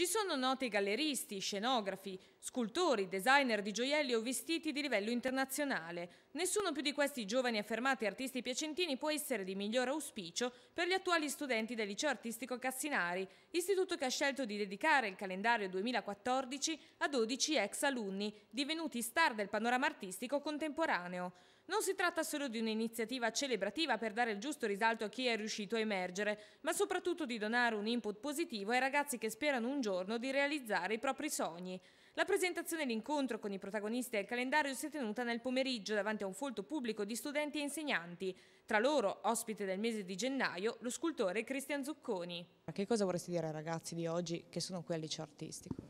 Ci sono noti galleristi, scenografi, scultori, designer di gioielli o vestiti di livello internazionale. Nessuno più di questi giovani affermati artisti piacentini può essere di miglior auspicio per gli attuali studenti del liceo artistico Cassinari, istituto che ha scelto di dedicare il calendario 2014 a 12 ex alunni, divenuti star del panorama artistico contemporaneo. Non si tratta solo di un'iniziativa celebrativa per dare il giusto risalto a chi è riuscito a emergere, ma soprattutto di donare un input positivo ai ragazzi che sperano un giorno giorno di realizzare i propri sogni. La presentazione e l'incontro con i protagonisti del calendario si è tenuta nel pomeriggio davanti a un folto pubblico di studenti e insegnanti. Tra loro, ospite del mese di gennaio, lo scultore Cristian Zucconi. Ma che cosa vorresti dire ai ragazzi di oggi che sono qui al liceo artistico?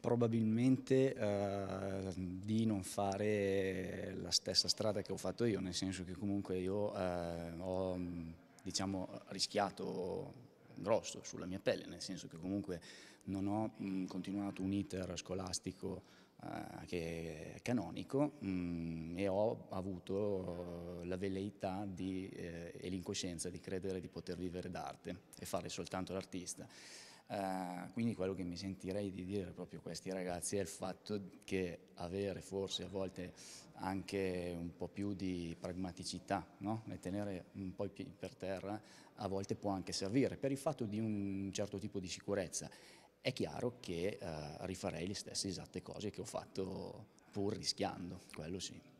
Probabilmente eh, di non fare la stessa strada che ho fatto io, nel senso che comunque io eh, ho diciamo, rischiato grosso sulla mia pelle, nel senso che comunque non ho mh, mm, continuato un iter scolastico eh, che è canonico mh, mm, e ho avuto eh, la velleità di, eh, e l'incoscienza di credere di poter vivere d'arte e fare soltanto l'artista. Eh, quindi quello che mi sentirei di dire proprio a questi ragazzi è il fatto che avere forse a volte anche un po' più di pragmaticità no? e tenere un po' i piedi per terra a volte può anche servire per il fatto di un certo tipo di sicurezza. È chiaro che uh, rifarei le stesse esatte cose che ho fatto pur rischiando, quello sì.